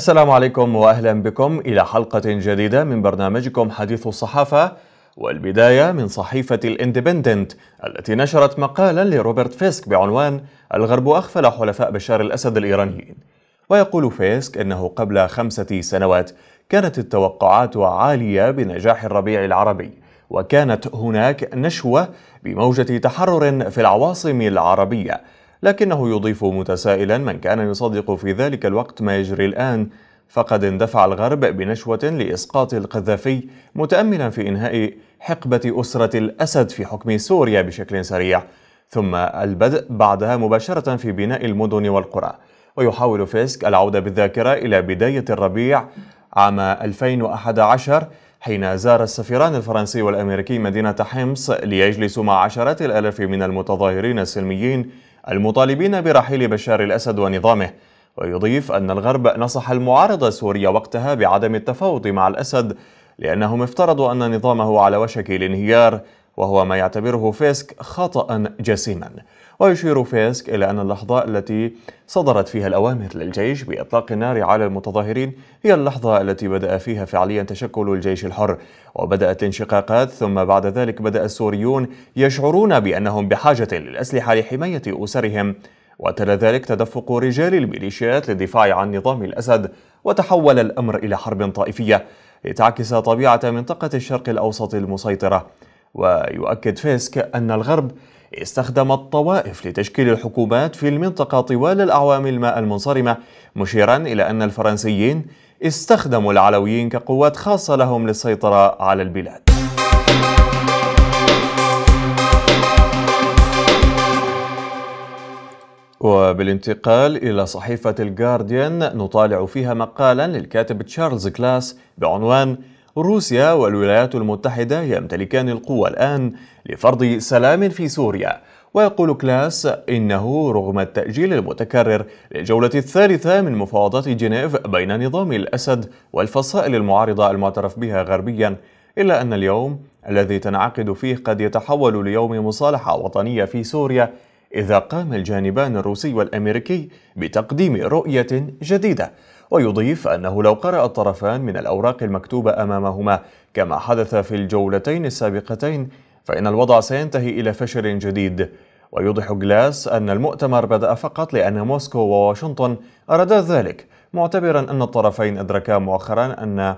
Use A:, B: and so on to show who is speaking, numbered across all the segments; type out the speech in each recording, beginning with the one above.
A: السلام عليكم واهلا بكم الى حلقه جديده من برنامجكم حديث الصحافه والبدايه من صحيفه الاندبندنت التي نشرت مقالا لروبرت فيسك بعنوان الغرب اغفل حلفاء بشار الاسد الايرانيين ويقول فيسك انه قبل خمسه سنوات كانت التوقعات عاليه بنجاح الربيع العربي وكانت هناك نشوه بموجه تحرر في العواصم العربيه لكنه يضيف متسائلا من كان يصدق في ذلك الوقت ما يجري الآن فقد اندفع الغرب بنشوة لإسقاط القذافي متأملا في إنهاء حقبة أسرة الأسد في حكم سوريا بشكل سريع ثم البدء بعدها مباشرة في بناء المدن والقرى ويحاول فيسك العودة بالذاكرة إلى بداية الربيع عام 2011 حين زار السفيران الفرنسي والأمريكي مدينة حمص ليجلسوا مع عشرات الآلاف من المتظاهرين السلميين المطالبين برحيل بشار الأسد ونظامه ويضيف أن الغرب نصح المعارضة السورية وقتها بعدم التفاوض مع الأسد لأنهم افترضوا أن نظامه على وشك الانهيار وهو ما يعتبره فيسك خطأ جسيما ويشير فيسك إلى أن اللحظة التي صدرت فيها الأوامر للجيش بإطلاق النار على المتظاهرين هي اللحظة التي بدأ فيها فعليا تشكل الجيش الحر وبدأت الانشقاقات ثم بعد ذلك بدأ السوريون يشعرون بأنهم بحاجة للأسلحة لحماية أسرهم وتلا ذلك تدفق رجال الميليشيات للدفاع عن نظام الأسد وتحول الأمر إلى حرب طائفية لتعكس طبيعة منطقة الشرق الأوسط المسيطرة ويؤكد فيسك أن الغرب استخدمت طوائف لتشكيل الحكومات في المنطقة طوال الأعوام الماء المنصرمة مشيرا إلى أن الفرنسيين استخدموا العلويين كقوات خاصة لهم للسيطرة على البلاد وبالانتقال إلى صحيفة الجارديان نطالع فيها مقالا للكاتب تشارلز كلاس بعنوان روسيا والولايات المتحدة يمتلكان القوة الآن لفرض سلام في سوريا ويقول كلاس إنه رغم التأجيل المتكرر للجولة الثالثة من مفاوضات جنيف بين نظام الأسد والفصائل المعارضة المعترف بها غربيا إلا أن اليوم الذي تنعقد فيه قد يتحول ليوم مصالحة وطنية في سوريا إذا قام الجانبان الروسي والأمريكي بتقديم رؤية جديدة ويضيف أنه لو قرأ الطرفان من الأوراق المكتوبة أمامهما كما حدث في الجولتين السابقتين فإن الوضع سينتهي إلى فشل جديد ويوضح جلاس أن المؤتمر بدأ فقط لأن موسكو وواشنطن أرادا ذلك معتبرا أن الطرفين أدركا مؤخرا أن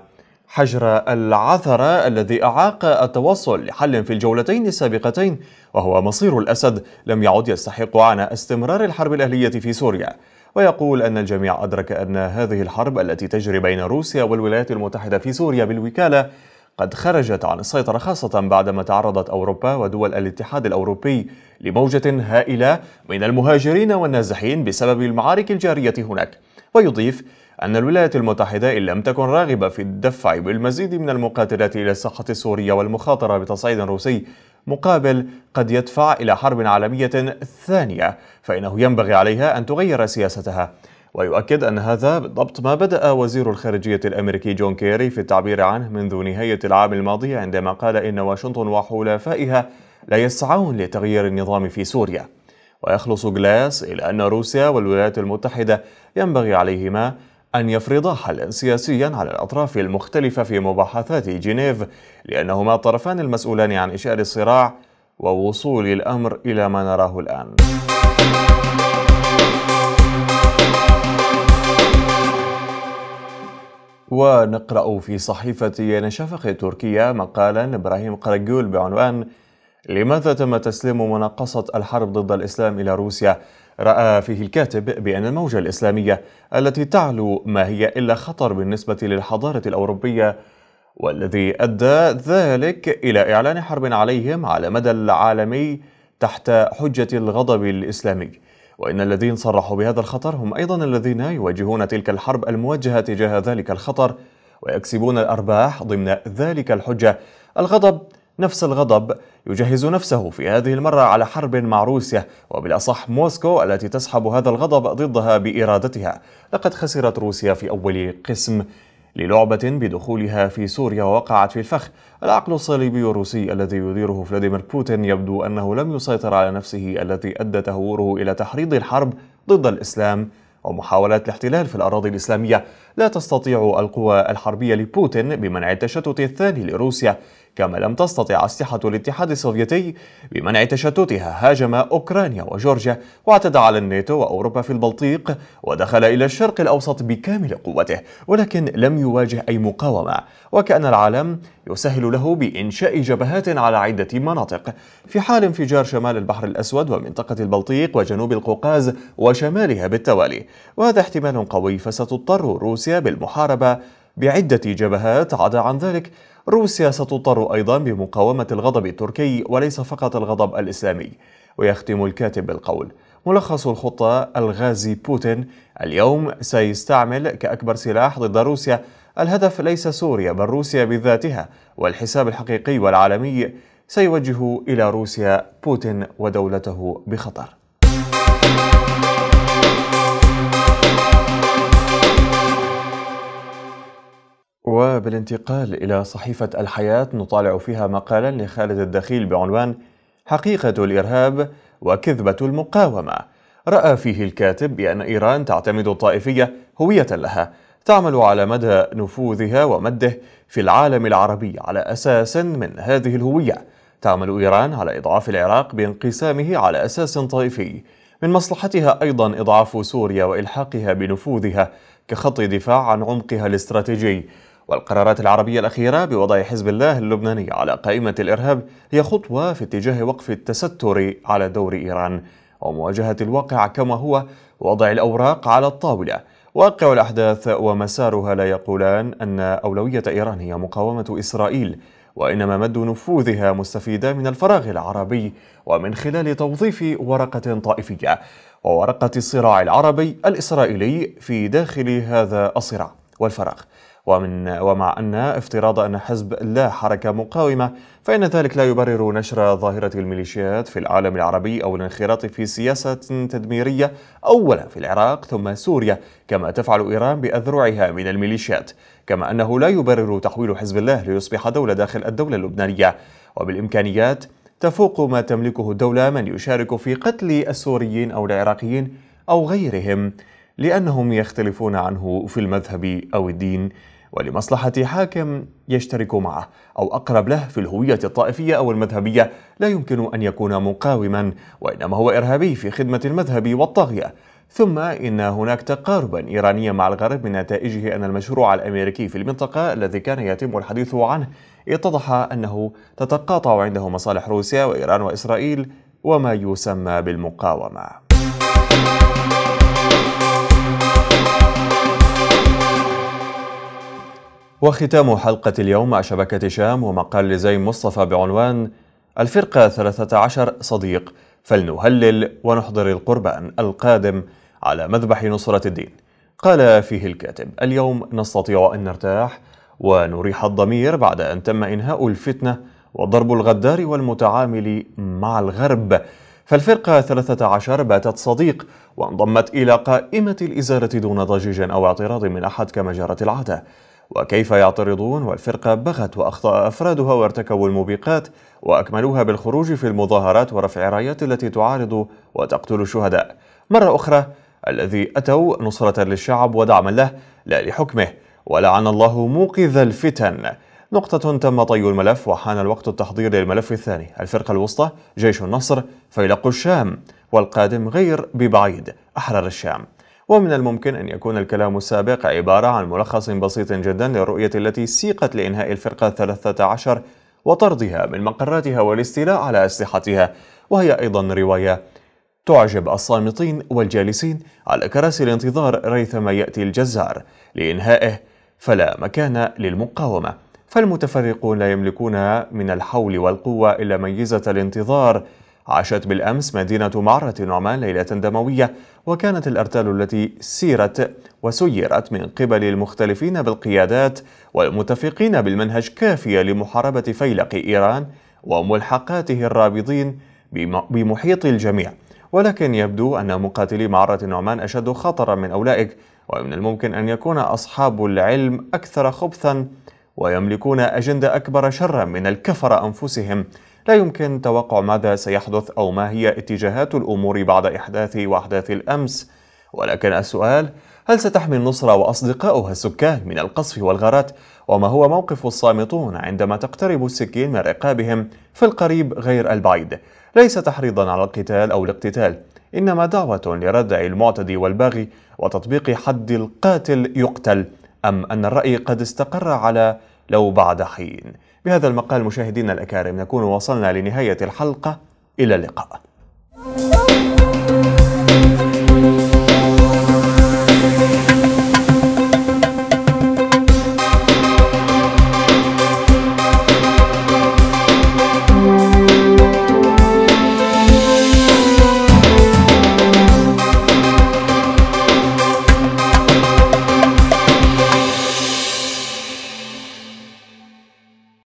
A: حجر العثرة الذي أعاق التوصل لحل في الجولتين السابقتين وهو مصير الأسد لم يعد يستحق عناء استمرار الحرب الأهلية في سوريا ويقول أن الجميع أدرك أن هذه الحرب التي تجري بين روسيا والولايات المتحدة في سوريا بالوكالة قد خرجت عن السيطرة خاصة بعدما تعرضت أوروبا ودول الاتحاد الأوروبي لموجة هائلة من المهاجرين والنازحين بسبب المعارك الجارية هناك ويضيف أن الولايات المتحدة إن لم تكن راغبة في الدفع بالمزيد من المقاتلات إلى الساحة السورية والمخاطرة بتصعيد روسي مقابل قد يدفع إلى حرب عالمية ثانية فإنه ينبغي عليها أن تغير سياستها ويؤكد أن هذا بالضبط ما بدأ وزير الخارجية الأمريكي جون كيري في التعبير عنه منذ نهاية العام الماضي عندما قال إن واشنطن وحلفائها لا يسعون لتغيير النظام في سوريا ويخلص جلاس إلى أن روسيا والولايات المتحدة ينبغي عليهما أن يفرض حلا سياسيا على الأطراف المختلفة في مباحثات جنيف لأنهما الطرفان المسؤولان عن إشعال الصراع ووصول الأمر إلى ما نراه الآن ونقرأ في صحيفة ينشفق تركيا مقالا إبراهيم قرقول بعنوان لماذا تم تسليم مناقصة الحرب ضد الإسلام إلى روسيا؟ رأى فيه الكاتب بأن الموجة الإسلامية التي تعلو ما هي إلا خطر بالنسبة للحضارة الأوروبية والذي أدى ذلك إلى إعلان حرب عليهم على مدى العالمي تحت حجة الغضب الإسلامي وإن الذين صرحوا بهذا الخطر هم أيضا الذين يواجهون تلك الحرب الموجهة تجاه ذلك الخطر ويكسبون الأرباح ضمن ذلك الحجة الغضب نفس الغضب يجهز نفسه في هذه المرة على حرب مع روسيا وبالأصح موسكو التي تسحب هذا الغضب ضدها بإرادتها لقد خسرت روسيا في أول قسم للعبة بدخولها في سوريا ووقعت في الفخ العقل الصليبي الروسي الذي يديره فلاديمير بوتين يبدو أنه لم يسيطر على نفسه التي أدى تهوره إلى تحريض الحرب ضد الإسلام ومحاولات الاحتلال في الأراضي الإسلامية لا تستطيع القوى الحربية لبوتين بمنع التشتت الثاني لروسيا كما لم تستطع أسلحة الاتحاد السوفيتي بمنع تشتتها هاجم أوكرانيا وجورجيا واعتدى على الناتو وأوروبا في البلطيق ودخل إلى الشرق الأوسط بكامل قوته ولكن لم يواجه أي مقاومة وكأن العالم يسهل له بإنشاء جبهات على عدة مناطق في حال انفجار شمال البحر الأسود ومنطقة البلطيق وجنوب القوقاز وشمالها بالتوالي وهذا احتمال قوي فستضطر روسيا بالمحاربة بعدة جبهات عدا عن ذلك روسيا ستضطر أيضا بمقاومة الغضب التركي وليس فقط الغضب الإسلامي ويختم الكاتب بالقول ملخص الخطة الغازي بوتين اليوم سيستعمل كأكبر سلاح ضد روسيا الهدف ليس سوريا بل روسيا بذاتها والحساب الحقيقي والعالمي سيوجه إلى روسيا بوتين ودولته بخطر وبالانتقال إلى صحيفة الحياة نطالع فيها مقالا لخالد الدخيل بعنوان حقيقة الإرهاب وكذبة المقاومة رأى فيه الكاتب بأن إيران تعتمد الطائفية هوية لها تعمل على مدى نفوذها ومده في العالم العربي على أساس من هذه الهوية تعمل إيران على إضعاف العراق بانقسامه على أساس طائفي من مصلحتها أيضا إضعاف سوريا وإلحاقها بنفوذها كخط دفاع عن عمقها الاستراتيجي والقرارات العربية الأخيرة بوضع حزب الله اللبناني على قائمة الإرهاب هي خطوة في اتجاه وقف التستر على دور إيران ومواجهة الواقع كما هو ووضع الأوراق على الطاولة واقع الأحداث ومسارها لا يقولان أن أولوية إيران هي مقاومة إسرائيل وإنما مد نفوذها مستفيدة من الفراغ العربي ومن خلال توظيف ورقة طائفية وورقة الصراع العربي الإسرائيلي في داخل هذا الصراع والفراغ ومن ومع أن افتراض أن حزب لا حركة مقاومة فإن ذلك لا يبرر نشر ظاهرة الميليشيات في العالم العربي أو الانخراط في سياسة تدميرية أولا في العراق ثم سوريا كما تفعل إيران بأذرعها من الميليشيات كما أنه لا يبرر تحويل حزب الله ليصبح دولة داخل الدولة اللبنانية وبالإمكانيات تفوق ما تملكه الدولة من يشارك في قتل السوريين أو العراقيين أو غيرهم لأنهم يختلفون عنه في المذهب أو الدين ولمصلحة حاكم يشترك معه أو أقرب له في الهوية الطائفية أو المذهبية لا يمكن أن يكون مقاوما وإنما هو إرهابي في خدمة المذهب والطاغية ثم إن هناك تقاربا إيرانيا مع الغرب من نتائجه أن المشروع الأمريكي في المنطقة الذي كان يتم الحديث عنه اتضح أنه تتقاطع عنده مصالح روسيا وإيران وإسرائيل وما يسمى بالمقاومة وختام حلقة اليوم مع شبكة شام ومقال لزي مصطفى بعنوان الفرقة 13 صديق فلنهلل ونحضر القربان القادم على مذبح نصرة الدين قال فيه الكاتب اليوم نستطيع أن نرتاح ونريح الضمير بعد أن تم إنهاء الفتنة وضرب الغدار والمتعامل مع الغرب فالفرقة 13 باتت صديق وانضمت إلى قائمة الإزالة دون ضجيج أو اعتراض من أحد كما جرت العادة وكيف يعترضون والفرقة بغت وأخطأ أفرادها وارتكبوا الموبقات وأكملوها بالخروج في المظاهرات ورفع رايات التي تعارض وتقتل الشهداء مرة أخرى الذي أتوا نصرة للشعب ودعما له لا لحكمه ولعن الله موقذ الفتن نقطة تم طي الملف وحان الوقت التحضير للملف الثاني الفرقة الوسطى جيش النصر فيلق الشام والقادم غير ببعيد أحرر الشام ومن الممكن أن يكون الكلام السابق عبارة عن ملخص بسيط جدا للرؤية التي سيقت لإنهاء الفرقة 13 وطردها من مقراتها والاستيلاء على أسلحتها وهي أيضا رواية تعجب الصامتين والجالسين على كراسي الانتظار ريثما يأتي الجزار لإنهائه فلا مكان للمقاومة فالمتفرقون لا يملكون من الحول والقوة إلا ميزة الانتظار عاشت بالأمس مدينة معرة نعمان ليلة دموية وكانت الأرتال التي سيرت وسيرت من قبل المختلفين بالقيادات والمتفقين بالمنهج كافية لمحاربة فيلق إيران وملحقاته الرابضين بمحيط الجميع ولكن يبدو أن مقاتلي معرة نعمان أشد خطرا من أولئك ومن الممكن أن يكون أصحاب العلم أكثر خبثا ويملكون أجندة أكبر شرا من الكفر أنفسهم لا يمكن توقع ماذا سيحدث أو ما هي اتجاهات الأمور بعد إحداث وأحداث الأمس ولكن السؤال هل ستحمي النصرة وأصدقاؤها السكان من القصف والغارات؟ وما هو موقف الصامتون عندما تقترب السكين من رقابهم في القريب غير البعيد؟ ليس تحريضا على القتال أو الاقتتال إنما دعوة لردع المعتدي والباغي وتطبيق حد القاتل يقتل أم أن الرأي قد استقر على لو بعد حين بهذا المقال مشاهدينا الأكارم نكون وصلنا لنهاية الحلقة إلى اللقاء